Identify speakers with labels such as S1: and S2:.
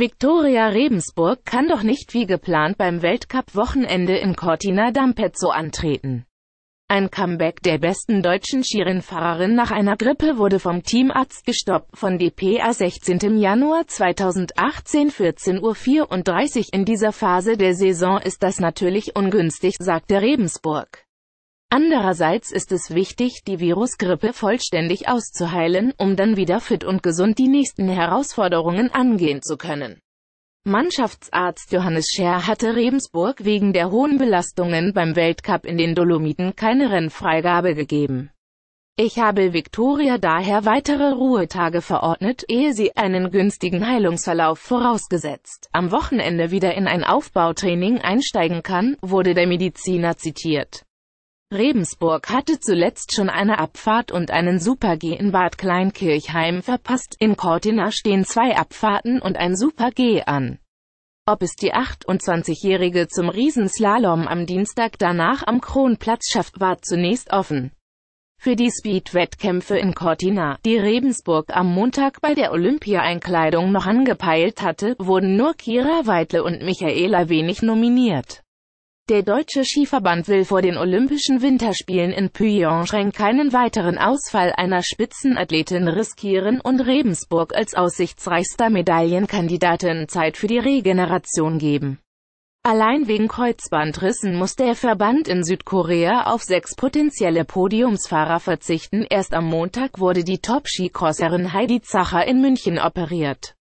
S1: Viktoria Rebensburg kann doch nicht wie geplant beim Weltcup-Wochenende in Cortina d'Ampezzo antreten. Ein Comeback der besten deutschen Skirennfahrerin nach einer Grippe wurde vom Teamarzt gestoppt. Von DPA 16. Januar 2018 14.34 Uhr in dieser Phase der Saison ist das natürlich ungünstig, sagte Rebensburg. Andererseits ist es wichtig, die Virusgrippe vollständig auszuheilen, um dann wieder fit und gesund die nächsten Herausforderungen angehen zu können. Mannschaftsarzt Johannes Scher hatte Rebensburg wegen der hohen Belastungen beim Weltcup in den Dolomiten keine Rennfreigabe gegeben. Ich habe Viktoria daher weitere Ruhetage verordnet, ehe sie einen günstigen Heilungsverlauf vorausgesetzt, am Wochenende wieder in ein Aufbautraining einsteigen kann, wurde der Mediziner zitiert. Rebensburg hatte zuletzt schon eine Abfahrt und einen Super-G in Bad Kleinkirchheim verpasst, in Cortina stehen zwei Abfahrten und ein Super-G an. Ob es die 28-Jährige zum Riesenslalom am Dienstag danach am Kronplatz schafft, war zunächst offen. Für die Speed-Wettkämpfe in Cortina, die Rebensburg am Montag bei der Olympia-Einkleidung noch angepeilt hatte, wurden nur Kira Weidle und Michaela Wenig nominiert. Der Deutsche Skiverband will vor den Olympischen Winterspielen in Pyeongchang keinen weiteren Ausfall einer Spitzenathletin riskieren und Rebensburg als aussichtsreichster Medaillenkandidatin Zeit für die Regeneration geben. Allein wegen Kreuzbandrissen muss der Verband in Südkorea auf sechs potenzielle Podiumsfahrer verzichten. Erst am Montag wurde die Top-Skicrosserin Heidi Zacher in München operiert.